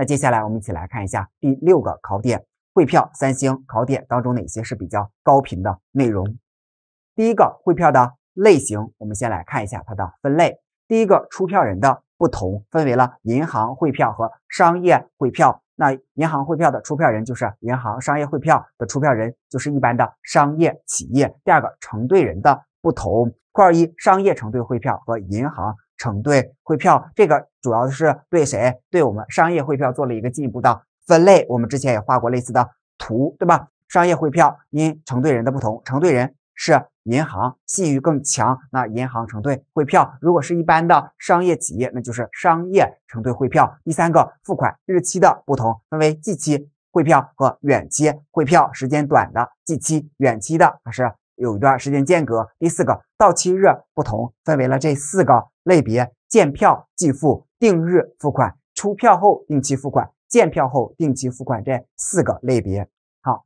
那接下来我们一起来看一下第六个考点：汇票三星考点当中哪些是比较高频的内容？第一个汇票的类型，我们先来看一下它的分类。第一个出票人的不同，分为了银行汇票和商业汇票。那银行汇票的出票人就是银行，商业汇票的出票人就是一般的商业企业。第二个承兑人的不同，括号一，商业承兑汇票和银行承兑汇票，这个。主要是对谁？对我们商业汇票做了一个进一步的分类。我们之前也画过类似的图，对吧？商业汇票因承兑人的不同，承兑人是银行信誉更强，那银行承兑汇票；如果是一般的商业企业，那就是商业承兑汇票。第三个付款日期的不同，分为近期汇票和远期汇票，时间短的近期，远期的它是有一段时间间隔。第四个到期日不同，分为了这四个类别。见票即付、定日付款、出票后定期付款、见票后定期付款这四个类别。好，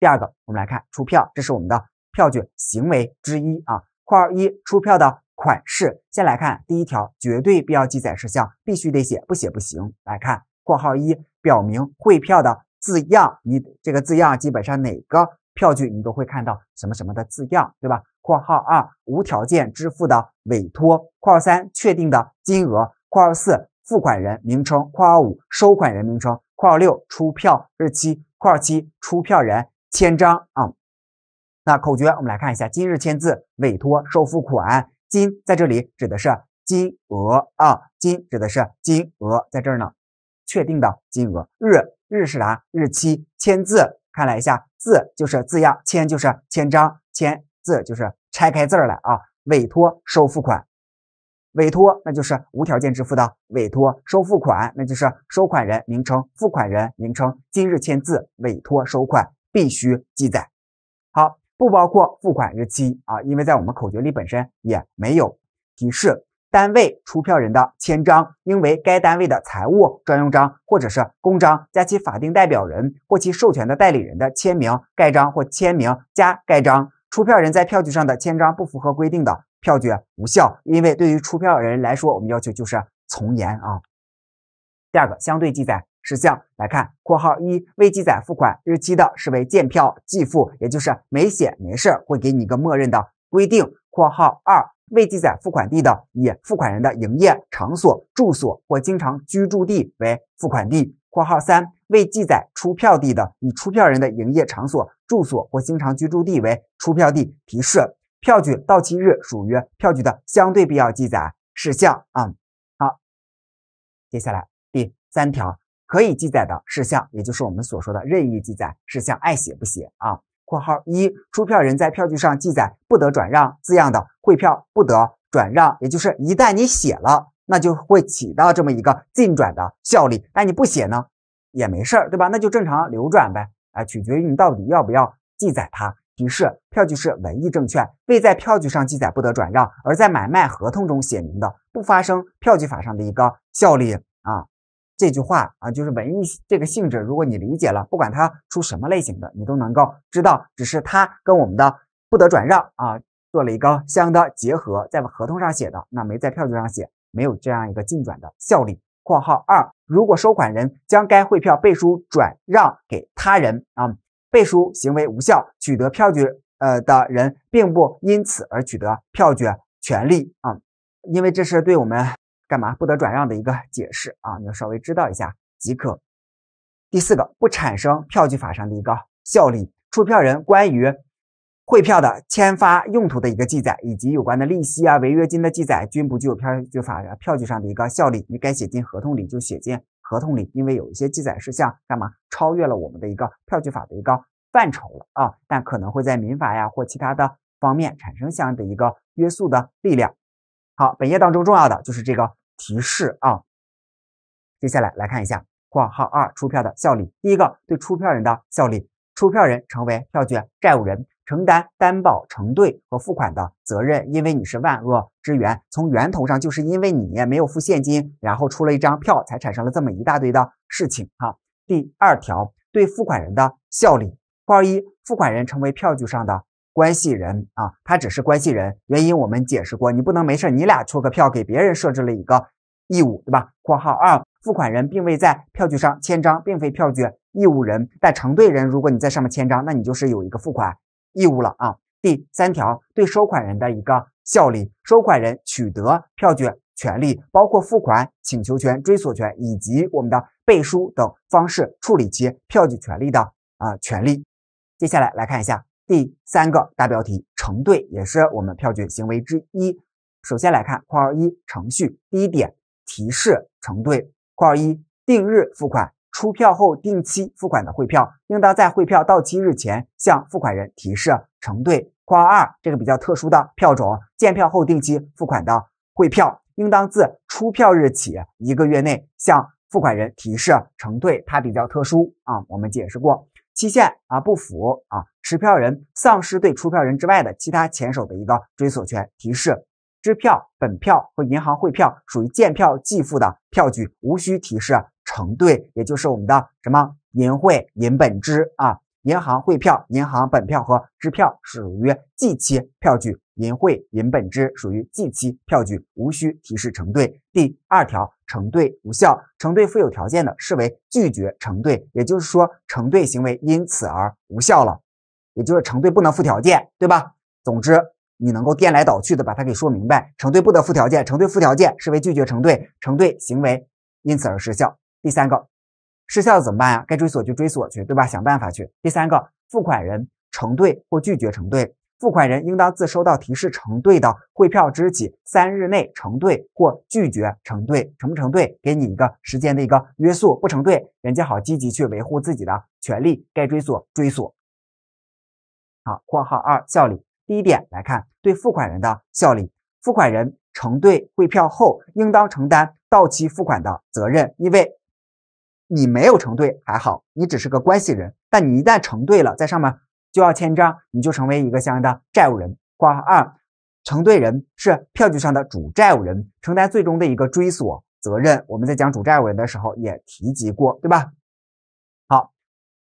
第二个，我们来看出票，这是我们的票据行为之一啊。括号一，出票的款式，先来看第一条绝对必要记载事项，必须得写，不写不行。来看括号一，表明汇票的字样，你这个字样基本上哪个票据你都会看到什么什么的字样，对吧？括号二无条件支付的委托，括号三确定的金额，括号四付款人名称，括号五收款人名称，括号六出票日期，括号七出票人签章啊。那口诀我们来看一下：今日签字，委托收付款，金在这里指的是金额啊，金指的是金额，在这儿呢，确定的金额。日日是啥？日期。签字，看了一下，字就是字样，签就是签章，签。字就是拆开字儿来啊，委托收付款，委托那就是无条件支付的委托收付款，那就是收款人名称、付款人名称、今日签字、委托收款必须记载。好，不包括付款日期啊，因为在我们口诀里本身也没有提示。单位出票人的签章应为该单位的财务专用章或者是公章，加其法定代表人或其授权的代理人的签名盖章或签名加盖章。出票人在票据上的签章不符合规定的，票据无效。因为对于出票人来说，我们要求就是从严啊。第二个，相对记载事项来看，括号一未记载付款日期的，视为见票即付，也就是没写没事，会给你一个默认的规定。括号二未记载付款地的，以付款人的营业场所、住所或经常居住地为付款地。括号三。未记载出票地的，以出票人的营业场所、住所或经常居住地为出票地。提示：票据到期日属于票据的相对必要记载事项。啊，好，接下来第三条可以记载的事项，也就是我们所说的任意记载事项，爱写不写啊。括号一，出票人在票据上记载“不得转让”字样的汇票，不得转让，也就是一旦你写了，那就会起到这么一个进转的效力。那你不写呢？也没事儿，对吧？那就正常流转呗。啊，取决于你到底要不要记载它。提示：票据是文艺证券，未在票据上记载不得转让，而在买卖合同中写明的，不发生票据法上的一个效力啊。这句话啊，就是文艺这个性质，如果你理解了，不管它出什么类型的，你都能够知道，只是它跟我们的不得转让啊做了一个相应的结合，在合同上写的，那没在票据上写，没有这样一个进转的效力。括号二，如果收款人将该汇票背书转让给他人，啊，背书行为无效，取得票据呃的人并不因此而取得票据权利，啊，因为这是对我们干嘛不得转让的一个解释，啊，你要稍微知道一下即可。第四个，不产生票据法上的一个效力，出票人关于。汇票的签发用途的一个记载，以及有关的利息啊、违约金的记载，均不具有票据法票据上的一个效力。你该写进合同里就写进合同里，因为有一些记载事项，干嘛超越了我们的一个票据法的一个范畴了啊？但可能会在民法呀或其他的方面产生相应的一个约束的力量。好，本页当中重要的就是这个提示啊。接下来来看一下，括号二出票的效力。第一个，对出票人的效力，出票人成为票据债务人。承担担保承兑和付款的责任，因为你是万恶之源，从源头上就是因为你没有付现金，然后出了一张票，才产生了这么一大堆的事情哈。第二条对付款人的效力：（括号一）付款人成为票据上的关系人啊，他只是关系人，原因我们解释过，你不能没事你俩出个票给别人设置了一个义务，对吧？（括号二）付款人并未在票据上签章，并非票据义务人，但承兑人如果你在上面签章，那你就是有一个付款。义务了啊！第三条对收款人的一个效力，收款人取得票据权利，包括付款请求权、追索权以及我们的背书等方式处理其票据权利的啊权利。接下来来看一下第三个大标题，承兑也是我们票据行为之一。首先来看括号一程序，第一点提示承兑，括号一定日付款。出票后定期付款的汇票，应当在汇票到期日前向付款人提示承兑。括号二，这个比较特殊的票种，见票后定期付款的汇票，应当自出票日起一个月内向付款人提示承兑。它比较特殊啊，我们解释过，期限啊不符啊，持票人丧失对出票人之外的其他前手的一个追索权提示。支票、本票和银行汇票属于见票即付的票据，无需提示承兑，也就是我们的什么银汇、银本支啊？银行汇票、银行本票和支票属于即期票据，银汇、银本支属于即期票据，无需提示承兑。第二条，承兑无效，承兑附有条件的视为拒绝承兑，也就是说，承兑行为因此而无效了，也就是承兑不能附条件，对吧？总之。你能够颠来倒去的把它给说明白，承兑不得附条件，承兑附条件视为拒绝承兑，承兑行为因此而失效。第三个，失效怎么办呀？该追索就追索去，对吧？想办法去。第三个，付款人承兑或拒绝承兑，付款人应当自收到提示承兑的汇票之日起三日内承兑或拒绝承兑，成不成对，给你一个时间的一个约束，不成对，人家好积极去维护自己的权利，该追索追索。好，括号二效力。第一点来看，对付款人的效力，付款人承兑汇票后，应当承担到期付款的责任。因为你没有承兑还好，你只是个关系人，但你一旦承兑了，在上面就要签章，你就成为一个相应的债务人。括号二，承兑人是票据上的主债务人，承担最终的一个追索责任。我们在讲主债务人的时候也提及过，对吧？好，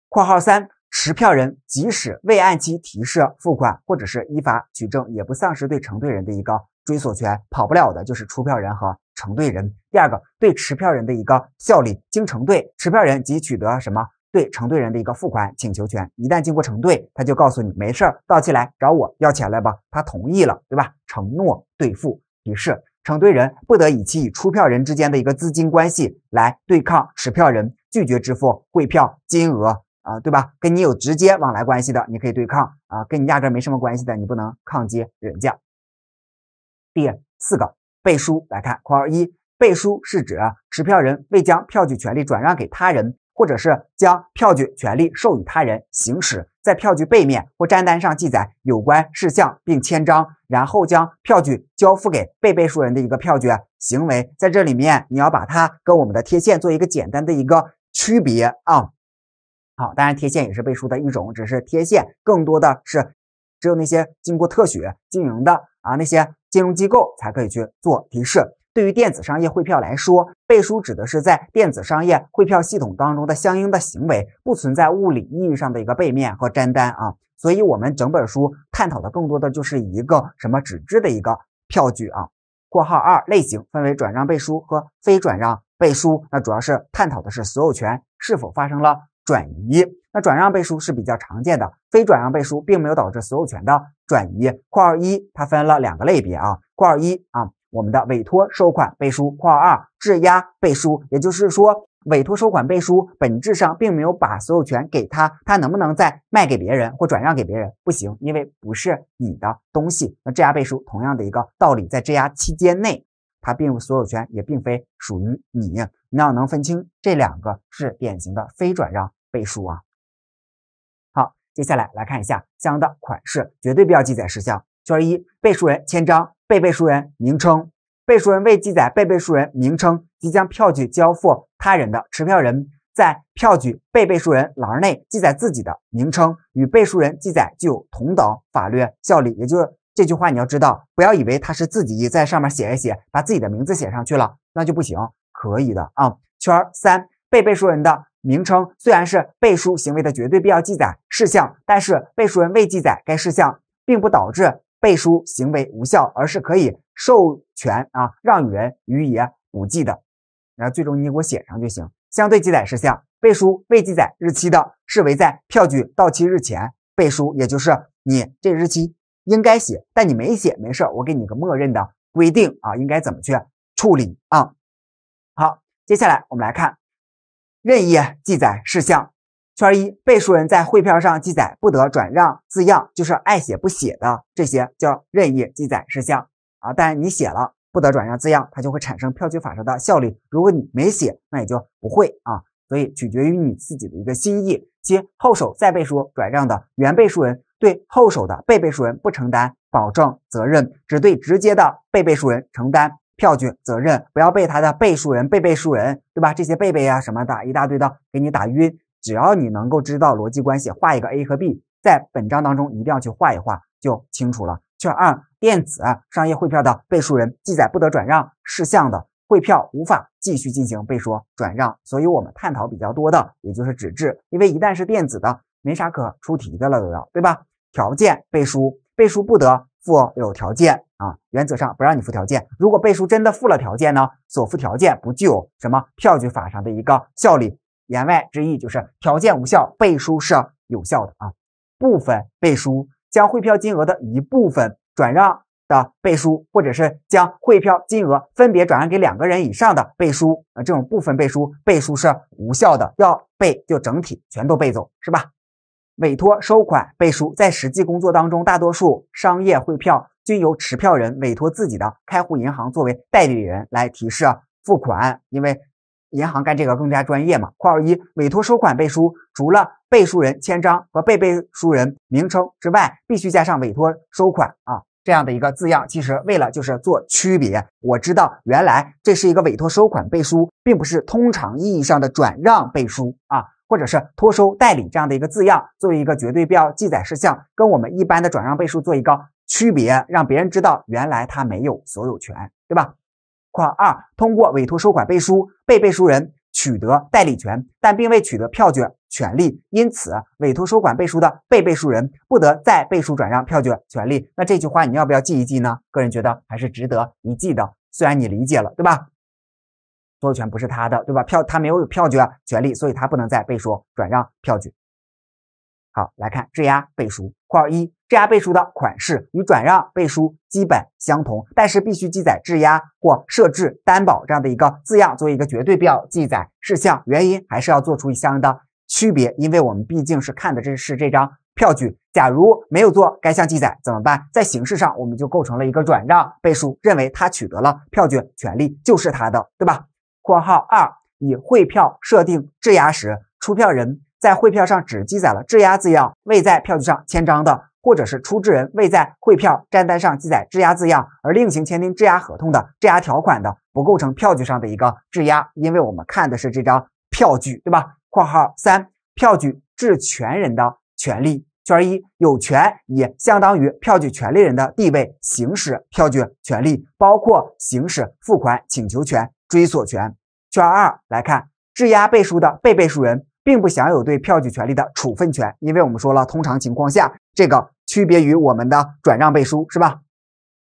括号三。持票人即使未按期提示付款，或者是依法举证，也不丧失对承兑人的一个追索权，跑不了的就是出票人和承兑人。第二个，对持票人的一个效力经承兑，持票人即取得什么对承兑人的一个付款请求权。一旦经过承兑，他就告诉你没事儿，到期来找我要钱来吧。他同意了，对吧？承诺兑付。提示，承兑人不得以其与出票人之间的一个资金关系来对抗持票人，拒绝支付汇票金额。啊，对吧？跟你有直接往来关系的，你可以对抗啊；跟你压根没什么关系的，你不能抗击人家。第四个背书来看，括号一，背书是指持票人未将票据权利转让给他人，或者是将票据权利授予他人行使，在票据背面或账单上记载有关事项并签章，然后将票据交付给被背书人的一个票据行为。在这里面，你要把它跟我们的贴现做一个简单的一个区别啊。好，当然贴现也是背书的一种，只是贴现更多的是只有那些经过特许经营的啊那些金融机构才可以去做提示。对于电子商业汇票来说，背书指的是在电子商业汇票系统当中的相应的行为，不存在物理意义上的一个背面和粘单啊。所以，我们整本书探讨的更多的就是一个什么纸质的一个票据啊。括号二类型分为转让背书和非转让背书，那主要是探讨的是所有权是否发生了。转移，那转让背书是比较常见的，非转让背书并没有导致所有权的转移。括号一，它分了两个类别啊。括号一啊，我们的委托收款背书；括号二，质押背书。也就是说，委托收款背书本质上并没有把所有权给他，他能不能再卖给别人或转让给别人？不行，因为不是你的东西。那质押背书同样的一个道理，在质押期间内，它并所有权，也并非属于你。你要能分清这两个是典型的非转让背书啊。好，接下来来看一下相应的款式，绝对不要记载事项。圈一，背书人签章、被背书人名称。背书人未记载被背书人名称，即将票据交付他人的持票人在票据被背书人栏内记载自己的名称，与背书人记载具有同等法律效力。也就是这句话你要知道，不要以为他是自己在上面写一写，把自己的名字写上去了，那就不行。可以的啊。圈三，被背书人的名称虽然是背书行为的绝对必要记载事项，但是背书人未记载该事项，并不导致背书行为无效，而是可以授权啊让与人予以补记的。然后最终你给我写上就行。相对记载事项，背书未记载日期的，视为在票据到期日前背书，也就是你这日期应该写，但你没写，没事我给你个默认的规定啊，应该怎么去处理啊？接下来我们来看任意记载事项。圈一，背书人在汇票上记载“不得转让”字样，就是爱写不写的这些叫任意记载事项啊。当然你写了“不得转让”字样，它就会产生票据法上的效力；如果你没写，那也就不会啊。所以取决于你自己的一个心意。其后手再背书转让的原背书人对后手的被背书人不承担保证责任，只对直接的被背书人承担。票据责任不要被他的背书人、背背书人，对吧？这些背背呀什么的，一大堆的给你打晕。只要你能够知道逻辑关系，画一个 A 和 B，在本章当中一定要去画一画就清楚了。圈二，电子商业汇票的背书人记载不得转让事项的汇票无法继续进行背书转让，所以我们探讨比较多的也就是纸质，因为一旦是电子的，没啥可出题的了都要，对吧？条件背书，背书不得附有条件。啊，原则上不让你附条件。如果背书真的附了条件呢？所附条件不具有什么票据法上的一个效力。言外之意就是条件无效，背书是有效的啊。部分背书将汇票金额的一部分转让的背书，或者是将汇票金额分别转让给两个人以上的背书，啊，这种部分背书背书是无效的。要背就整体全都背走，是吧？委托收款背书在实际工作当中，大多数商业汇票。均由持票人委托自己的开户银行作为代理人来提示付款，因为银行干这个更加专业嘛。括号一，委托收款背书除了背书人签章和被背书人名称之外，必须加上“委托收款”啊这样的一个字样，其实为了就是做区别。我知道原来这是一个委托收款背书，并不是通常意义上的转让背书啊，或者是托收代理这样的一个字样作为一个绝对必要记载事项，跟我们一般的转让背书做一个。区别让别人知道，原来他没有所有权，对吧？括号二，通过委托收款背书，被背书人取得代理权，但并未取得票据权利，因此，委托收款背书的被背书人不得再背书转让票据权利。那这句话你要不要记一记呢？个人觉得还是值得一记的，虽然你理解了，对吧？所有权不是他的，对吧？票他没有票据权利，所以他不能再背书转让票据。好，来看质押背书，括号一。质押背书的款式与转让背书基本相同，但是必须记载质押或设置担保这样的一个字样，作为一个绝对必要记载事项。原因还是要做出相应的区别，因为我们毕竟是看的这是这张票据，假如没有做该项记载怎么办？在形式上我们就构成了一个转让背书，认为他取得了票据权利就是他的，对吧？（括号二）以汇票设定质押时，出票人在汇票上只记载了质押字样，未在票据上签章的。或者是出质人未在汇票账单上记载质押字样而另行签订质押合同的质押条款的，不构成票据上的一个质押，因为我们看的是这张票据，对吧？（括号三）票据质权人的权利，圈一有权以相当于票据权利人的地位，行使票据权利，包括行使付款请求权、追索权。圈二来看，质押背书的被背书人并不享有对票据权利的处分权，因为我们说了，通常情况下这个。区别于我们的转让背书是吧？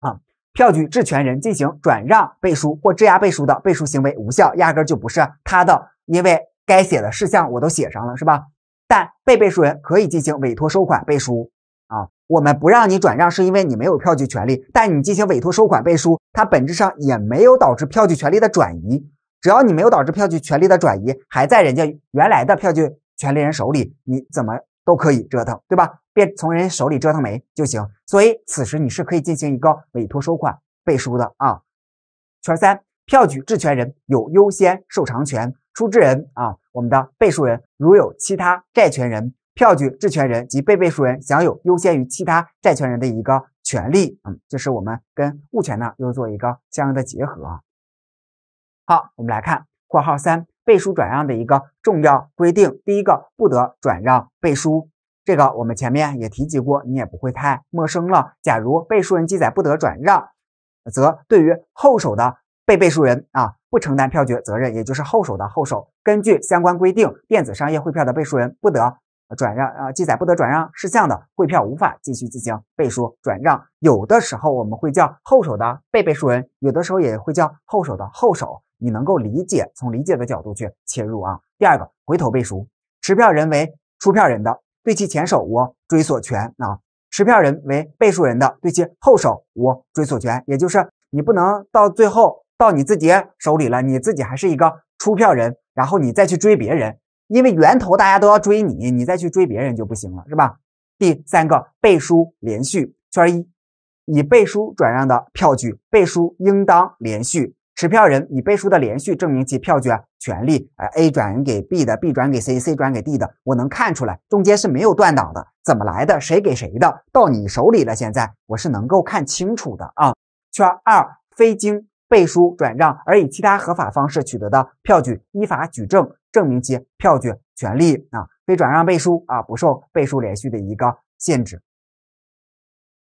啊，票据质权人进行转让背书或质押背书的背书行为无效，压根儿就不是他的，因为该写的事项我都写上了是吧？但被背书人可以进行委托收款背书啊，我们不让你转让是因为你没有票据权利，但你进行委托收款背书，它本质上也没有导致票据权利的转移，只要你没有导致票据权利的转移，还在人家原来的票据权利人手里，你怎么？都可以折腾，对吧？别从人手里折腾没就行。所以此时你是可以进行一个委托收款背书的啊。圈三，票据质权人有优先受偿权，出质人啊，我们的背书人，如有其他债权人，票据质权人及被背书人享有优先于其他债权人的一个权利。嗯，这是我们跟物权呢又做一个相应的结合。好，我们来看括号三。背书转让的一个重要规定，第一个不得转让背书，这个我们前面也提及过，你也不会太陌生了。假如背书人记载不得转让，则对于后手的被背书人啊，不承担票据责任，也就是后手的后手。根据相关规定，电子商业汇票的背书人不得。转让啊，记载不得转让事项的汇票无法继续进行背书转让。有的时候我们会叫后手的被背书人，有的时候也会叫后手的后手。你能够理解，从理解的角度去切入啊。第二个，回头背书，持票人为出票人的，对其前手无追索权啊；持票人为背书人的，对其后手无追索权。也就是你不能到最后到你自己手里了，你自己还是一个出票人，然后你再去追别人。因为源头大家都要追你，你再去追别人就不行了，是吧？第三个背书连续，圈一，以背书转让的票据，背书应当连续，持票人以背书的连续证明其票据权利。呃 a 转给 B 的，B 转给 C，C 转给 D 的，我能看出来中间是没有断档的，怎么来的？谁给谁的？到你手里了，现在我是能够看清楚的啊。圈二，非经背书转让而以其他合法方式取得的票据，依法举证。证明其票据权利啊，非转让背书啊，不受背书连续的一个限制。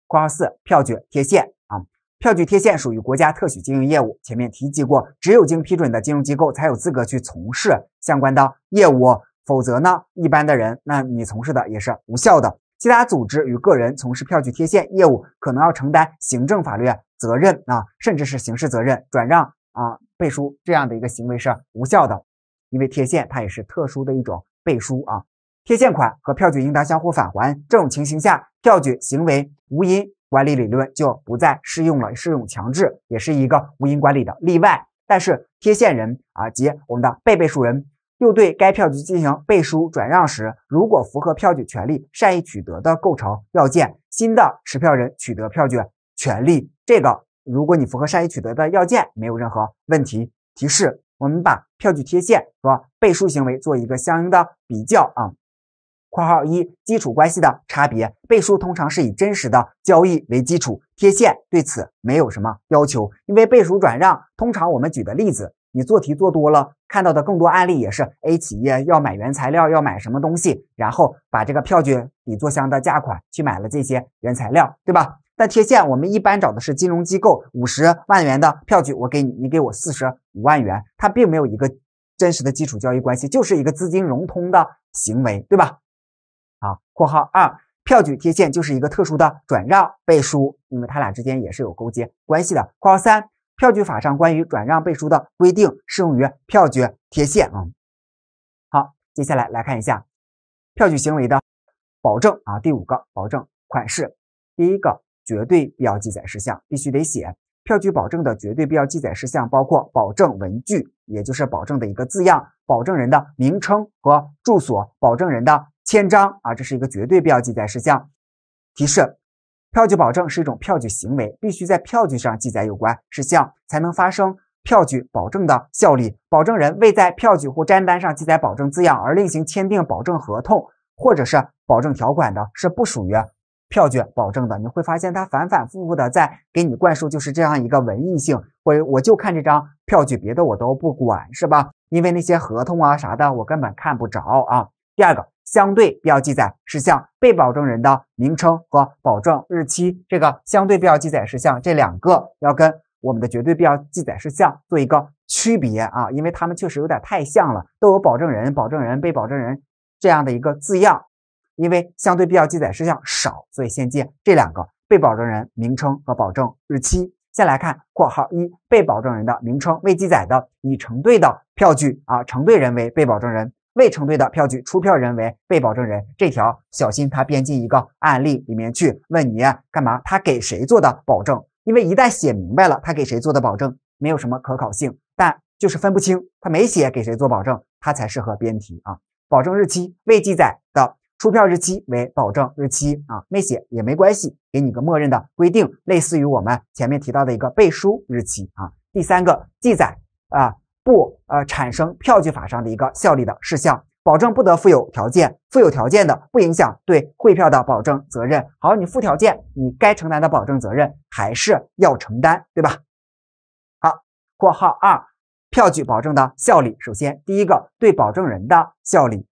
括号四，票据贴现啊，票据贴现属于国家特许经营业务，前面提及过，只有经批准的金融机构才有资格去从事相关的业务，否则呢，一般的人那你从事的也是无效的。其他组织与个人从事票据贴现业务，可能要承担行政法律责任啊，甚至是刑事责任。转让啊，背书这样的一个行为是无效的。因为贴现它也是特殊的一种背书啊，贴现款和票据应当相互返还。这种情形下，票据行为无因管理理论就不再适用了，适用强制也是一个无因管理的例外。但是贴现人啊及我们的被背书人又对该票据进行背书转让时，如果符合票据权利善意取得的构成要件，新的持票人取得票据权利，这个如果你符合善意取得的要件，没有任何问题。提示。我们把票据贴现和背书行为做一个相应的比较啊，（括号一）基础关系的差别，背书通常是以真实的交易为基础，贴现对此没有什么要求，因为背书转让通常我们举的例子，你做题做多了，看到的更多案例也是 A 企业要买原材料，要买什么东西，然后把这个票据抵作相应的价款去买了这些原材料，对吧？那贴现，我们一般找的是金融机构，五十万元的票据，我给你，你给我四十五万元，它并没有一个真实的基础交易关系，就是一个资金融通的行为，对吧？啊，括号二，票据贴现就是一个特殊的转让背书，因为它俩之间也是有勾结关系的。括号三，票据法上关于转让背书的规定适用于票据贴现啊。好，接下来来看一下，票据行为的保证啊，第五个保证款式，第一个。绝对必要记载事项必须得写。票据保证的绝对必要记载事项包括保证文具，也就是保证的一个字样，保证人的名称和住所，保证人的签章啊，这是一个绝对必要记载事项。提示：票据保证是一种票据行为，必须在票据上记载有关事项，才能发生票据保证的效力。保证人未在票据或账单上记载保证字样而另行签订保证合同或者是保证条款的，是不属于。票据保证的，你会发现他反反复复的在给你灌输，就是这样一个文艺性，我我就看这张票据，别的我都不管，是吧？因为那些合同啊啥的，我根本看不着啊。第二个，相对必要记载事项，被保证人的名称和保证日期，这个相对必要记载事项，这两个要跟我们的绝对必要记载事项做一个区别啊，因为他们确实有点太像了，都有保证人、保证人、被保证人这样的一个字样。因为相对必要记载事项少，所以先记这两个被保证人名称和保证日期。先来看括号一，被保证人的名称未记载的，已承兑的票据啊，承兑人为被保证人；未承兑的票据，出票人为被保证人。这条小心他编进一个案例里面去问你干嘛？他给谁做的保证？因为一旦写明白了，他给谁做的保证，没有什么可考性。但就是分不清他没写给谁做保证，他才适合编题啊。保证日期未记载的。出票日期为保证日期啊，没写也没关系，给你个默认的规定，类似于我们前面提到的一个背书日期啊。第三个记载啊，不呃产生票据法上的一个效力的事项，保证不得附有条件，附有条件的不影响对汇票的保证责任。好，你附条件，你该承担的保证责任还是要承担，对吧？好，括号二，票据保证的效力，首先第一个对保证人的效力，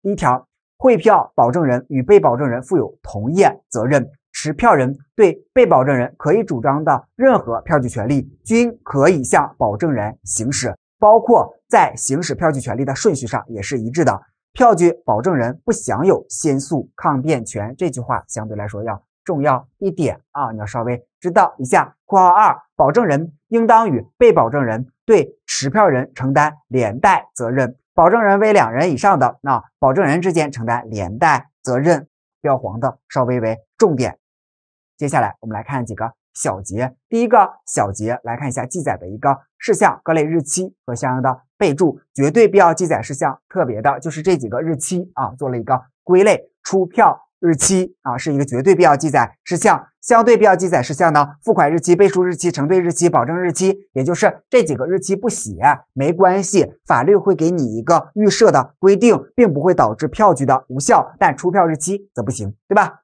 第一条。汇票保证人与被保证人负有同业责任，持票人对被保证人可以主张的任何票据权利，均可以向保证人行使，包括在行使票据权利的顺序上也是一致的。票据保证人不享有先诉抗辩权，这句话相对来说要重要一点啊，你要稍微知道一下。括号二，保证人应当与被保证人对持票人承担连带责任。保证人为两人以上的，那保证人之间承担连带责任。标黄的稍微为重点。接下来我们来看几个小节。第一个小节来看一下记载的一个事项、各类日期和相应的备注，绝对必要记载事项。特别的就是这几个日期啊，做了一个归类。出票。日期啊，是一个绝对必要记载事项。相对必要记载事项呢，付款日期、背书日期、承兑日期、保证日期，也就是这几个日期不写没关系，法律会给你一个预设的规定，并不会导致票据的无效。但出票日期则不行，对吧？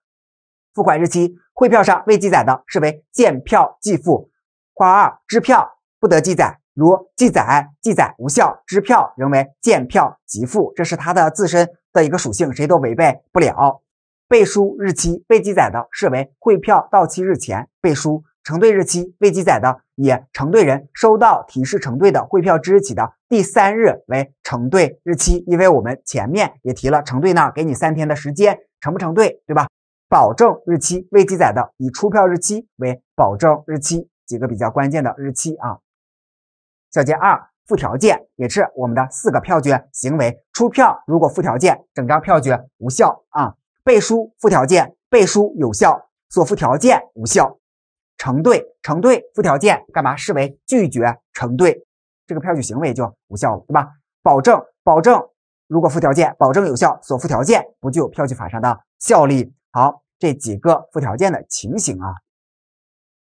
付款日期，汇票上未记载的视为见票即付。括号二，支票不得记载，如记载，记载无效，支票仍为见票即付。这是它的自身的一个属性，谁都违背不了。背书日期未记载的，视为汇票到期日前背书；承兑日期未记载的，以承兑人收到提示承兑的汇票之日起的第三日为承兑日期。因为我们前面也提了，承兑呢给你三天的时间，成不成对，对吧？保证日期未记载的，以出票日期为保证日期。几个比较关键的日期啊。小节二：附条件也是我们的四个票据行为，出票如果附条件，整张票据无效啊。背书附条件，背书有效，所附条件无效；承兑承兑附条件，干嘛视为拒绝承兑，这个票据行为就无效了，对吧？保证保证如果附条件，保证有效，所附条件不具有票据法上的效力。好，这几个附条件的情形啊。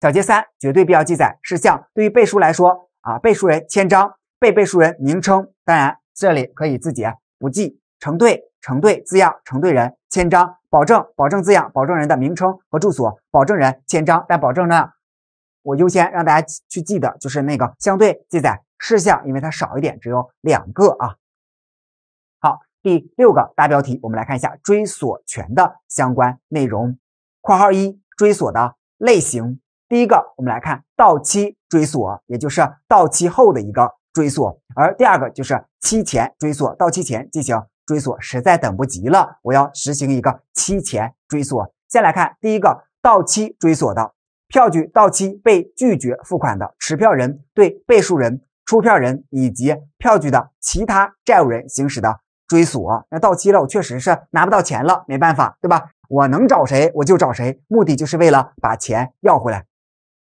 小结三，绝对必要记载事项，对于背书来说啊，背书人签章，被背书人名称，当然这里可以自己不记承兑。承兑字样、承兑人签章、保证、保证字样、保证人的名称和住所、保证人签章。但保证呢，我优先让大家去记的就是那个相对记载事项，因为它少一点，只有两个啊。好，第六个大标题，我们来看一下追索权的相关内容。括号一，追索的类型。第一个，我们来看到期追索，也就是到期后的一个追索；而第二个就是期前追索，到期前进行。追索实在等不及了，我要实行一个期前追索。先来看第一个到期追索的，票据到期被拒绝付款的持票人对被诉人、出票人以及票据的其他债务人行使的追索。那到期了，我确实是拿不到钱了，没办法，对吧？我能找谁我就找谁，目的就是为了把钱要回来。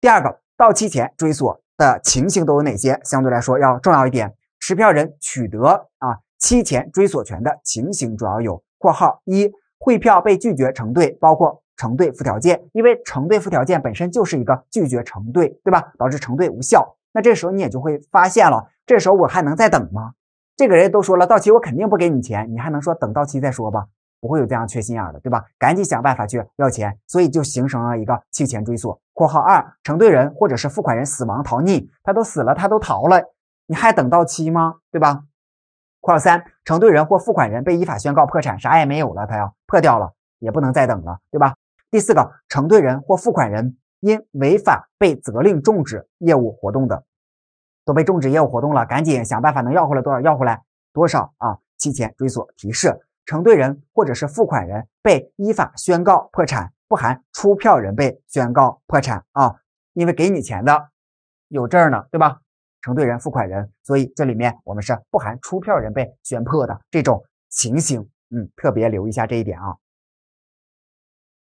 第二个到期前追索的情形都有哪些？相对来说要重要一点，持票人取得啊。期前追索权的情形主要有：（括号一）汇票被拒绝承兑，包括承兑附条件，因为承兑附条件本身就是一个拒绝承兑，对吧？导致承兑无效，那这时候你也就会发现了，这时候我还能再等吗？这个人都说了，到期我肯定不给你钱，你还能说等到期再说吧？不会有这样缺心眼的，对吧？赶紧想办法去要钱，所以就形成了一个期前追索。（括号二）承兑人或者是付款人死亡逃匿，他都死了，他都逃了，你还等到期吗？对吧？括号三，承兑人或付款人被依法宣告破产，啥也没有了，他要破掉了，也不能再等了，对吧？第四个，承兑人或付款人因违法被责令终止业务活动的，都被终止业务活动了，赶紧想办法能要回来多少要回来多少啊！提前追索提示，承兑人或者是付款人被依法宣告破产，不含出票人被宣告破产啊，因为给你钱的有证呢，对吧？承兑人、付款人，所以这里面我们是不含出票人被宣破的这种情形，嗯，特别留意一下这一点啊。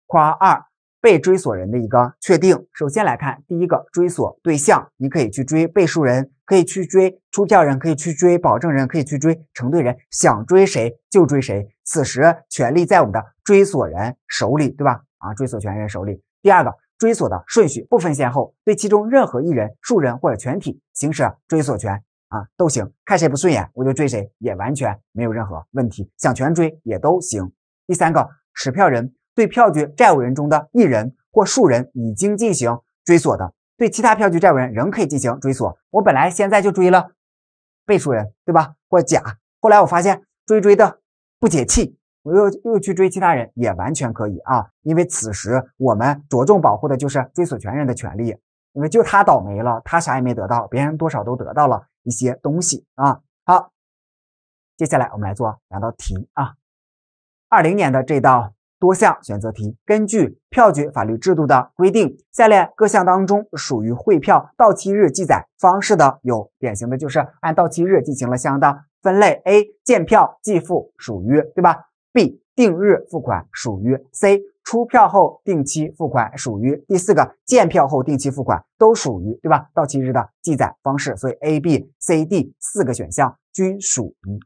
括号二，被追索人的一个确定。首先来看，第一个追索对象，你可以去追被诉人，可以去追出票人，可以去追保证人，可以去追承兑人，想追谁就追谁。此时权利在我们的追索人手里，对吧？啊，追索权人手里。第二个。追索的顺序不分先后，对其中任何一人、数人或者全体行使追索权啊都行，看谁不顺眼我就追谁，也完全没有任何问题，想全追也都行。第三个，持票人对票据债务人中的一人或数人已经进行追索的，对其他票据债务人仍可以进行追索。我本来现在就追了被数人，对吧？或甲，后来我发现追追的不解气。我又又去追其他人也完全可以啊，因为此时我们着重保护的就是追索权人的权利，因为就他倒霉了，他啥也没得到，别人多少都得到了一些东西啊。好，接下来我们来做两道题啊。二零年的这道多项选择题，根据票据法律制度的规定，下列各项当中属于汇票到期日记载方式的有，典型的就是按到期日进行了相应的分类。A 见票计付属于，对吧？B 定日付款属于 C 出票后定期付款属于第四个见票后定期付款都属于对吧？到期日的记载方式，所以 A、B、C、D 四个选项均属于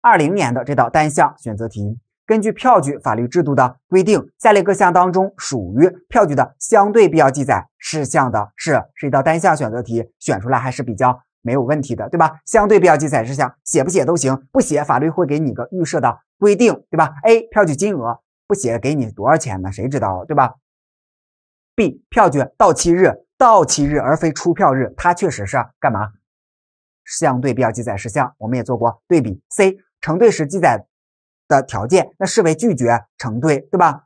二零年的这道单项选择题。根据票据法律制度的规定，下列各项当中属于票据的相对必要记载事项的是，是一道单项选择题，选出来还是比较。没有问题的，对吧？相对必要记载事项写不写都行，不写法律会给你个预设的规定，对吧？A. 票据金额不写给你多少钱呢？谁知道，对吧？B. 票据到期日，到期日而非出票日，它确实是干嘛？相对必要记载事项，我们也做过对比。C. 承兑时记载的条件，那视为拒绝承兑，对吧？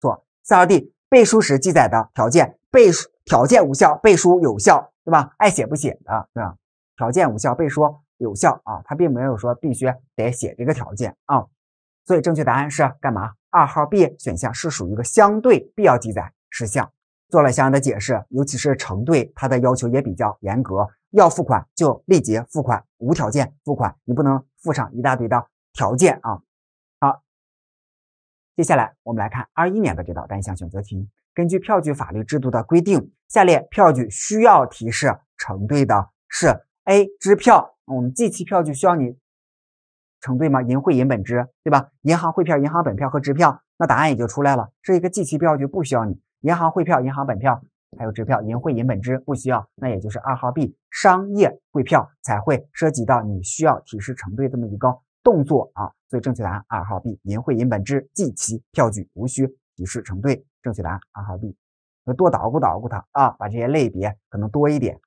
错。四二 D. 背书时记载的条件，背书条件无效，背书有效。对吧？爱写不写的，对吧？条件无效，被说有效啊，他并没有说必须得写这个条件啊，所以正确答案是干嘛？二号 B 选项是属于一个相对必要记载事项，做了相应的解释，尤其是承兑，它的要求也比较严格，要付款就立即付款，无条件付款，你不能附上一大堆的条件啊。接下来我们来看二一年的这道单项选择题。根据票据法律制度的规定，下列票据需要提示承兑的，是 A 支票。我们计期票据需要你承兑吗？银汇银本支，对吧？银行汇票、银行本票和支票，那答案也就出来了。是一个计期票据不需要你，银行汇票、银行本票还有支票，银汇银本支不需要。那也就是二号 B 商业汇票才会涉及到你需要提示承兑这么一个。动作啊，所以正确答案二号 B，银汇银本质记其票据无需提示承兑，正确答案二号 B。那多捣鼓捣鼓它啊，把这些类别可能多一点。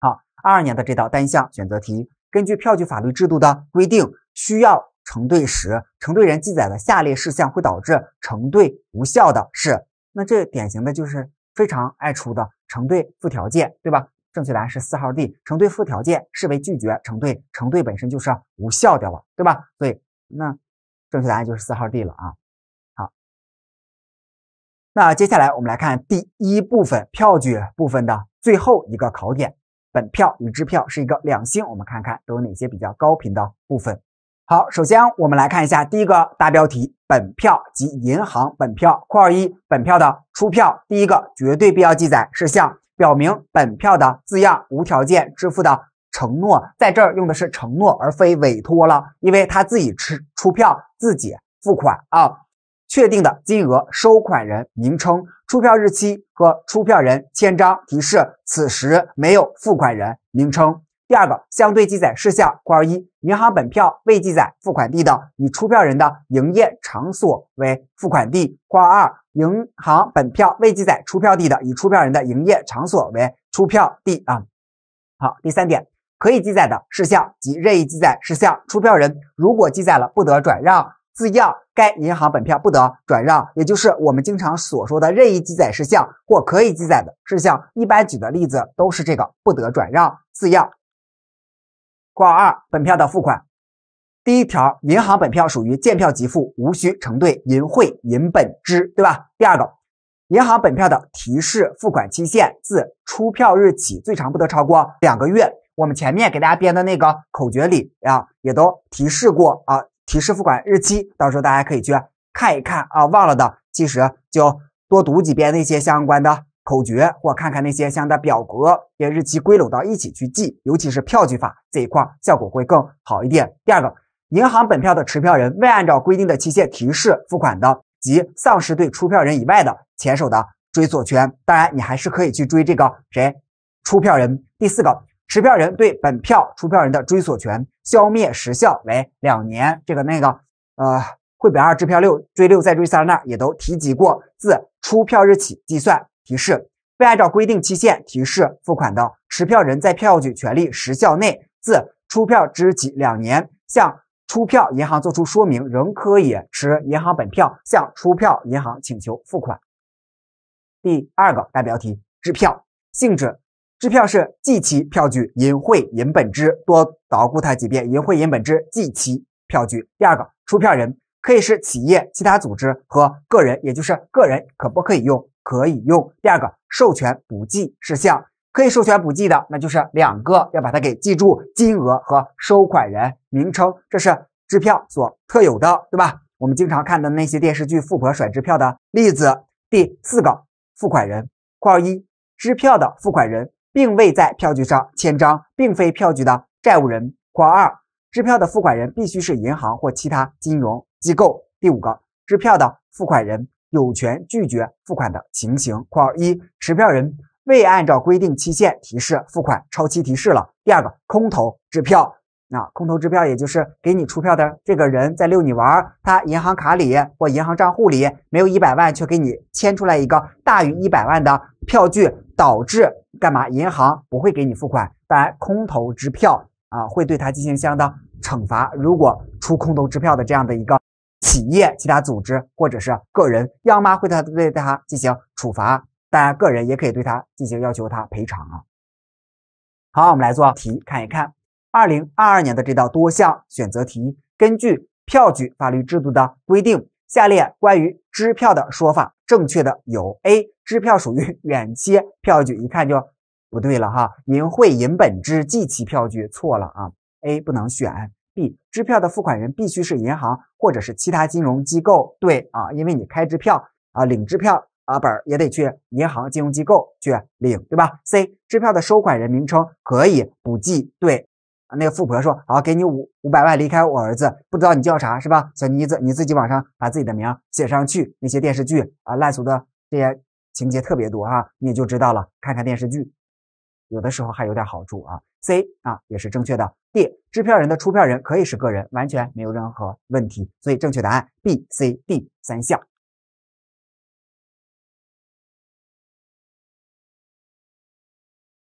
好，二二年的这道单项选择题，根据票据法律制度的规定，需要承兑时，承兑人记载的下列事项会导致承兑无效的是？那这典型的就是非常爱出的承兑附条件，对吧？正确答案是四号 D，承兑附条件视为拒绝承兑，承兑本身就是无效掉了，对吧？所以那正确答案就是四号 D 了啊。好，那接下来我们来看第一部分票据部分的最后一个考点，本票与支票是一个两性，我们看看都有哪些比较高频的部分。好，首先我们来看一下第一个大标题，本票及银行本票。括号一，本票的出票，第一个绝对必要记载事项。表明本票的字样，无条件支付的承诺，在这儿用的是承诺而非委托了，因为他自己吃出票，自己付款啊。确定的金额、收款人名称、出票日期和出票人签章提示，此时没有付款人名称。第二个相对记载事项，括号一，银行本票未记载付款地的，以出票人的营业场所为付款地；括号二，银行本票未记载出票地的，以出票人的营业场所为出票地。啊，好，第三点，可以记载的事项及任意记载事项，出票人如果记载了“不得转让”字样，该银行本票不得转让，也就是我们经常所说的任意记载事项或可以记载的事项。一般举的例子都是这个“不得转让”字样。括号二，本票的付款。第一条，银行本票属于见票即付，无需承兑，银汇银本支，对吧？第二个，银行本票的提示付款期限自出票日起，最长不得超过两个月。我们前面给大家编的那个口诀里啊，也都提示过啊，提示付款日期，到时候大家可以去看一看啊，忘了的，其实就多读几遍那些相关的。口诀或看看那些相应的表格，也日期归拢到一起去记，尤其是票据法这一块，效果会更好一点。第二个，银行本票的持票人未按照规定的期限提示付款的，即丧失对出票人以外的前手的追索权。当然，你还是可以去追这个谁，出票人。第四个，持票人对本票出票人的追索权消灭时效为两年。这个那个，呃，汇本二支票六追六再追三那也都提及过，自出票日起计算。提示未按照规定期限提示付款的持票人在票据权利时效内自出票之日起两年向出票银行作出说明仍可以持银行本票向出票银行请求付款。第二个大标题：支票性质。支票是计期票据，银汇银本支多捣鼓它几遍，银汇银本支计期票据。第二个出票人可以是企业、其他组织和个人，也就是个人可不可以用？可以用第二个授权补记事项可以授权补记的，那就是两个，要把它给记住金额和收款人名称，这是支票所特有的，对吧？我们经常看的那些电视剧富婆甩支票的例子。第四个付款人（括号一）支票的付款人并未在票据上签章，并非票据的债务人（括号二）支票的付款人必须是银行或其他金融机构。第五个支票的付款人。有权拒绝付款的情形（括号一）持票人未按照规定期限提示付款，超期提示了。第二个，空头支票。那空头支票也就是给你出票的这个人，在遛你玩，他银行卡里或银行账户里没有一百万，却给你签出来一个大于一百万的票据，导致干嘛？银行不会给你付款。当然，空头支票啊，会对他进行相当惩罚。如果出空头支票的这样的一个。企业、其他组织或者是个人，要么会对他对他进行处罚，当然个人也可以对他进行要求他赔偿。好，我们来做题，看一看二零二二年的这道多项选择题。根据票据法律制度的规定，下列关于支票的说法正确的有：A. 支票属于远期票据，一看就不对了哈，明汇银本支即期票据错了啊，A 不能选。B 支票的付款人必须是银行或者是其他金融机构。对啊，因为你开支票啊，领支票啊本儿也得去银行金融机构去领，对吧？C 支票的收款人名称可以不记。对那个富婆说好，给你五五百万，离开我儿子，不知道你叫啥是吧？小妮子，你自己往上把自己的名写上去。那些电视剧啊烂俗的这些情节特别多哈，你就知道了。看看电视剧，有的时候还有点好处啊。C 啊也是正确的。D，支票人的出票人可以是个人，完全没有任何问题。所以正确答案 B、C、D 三项。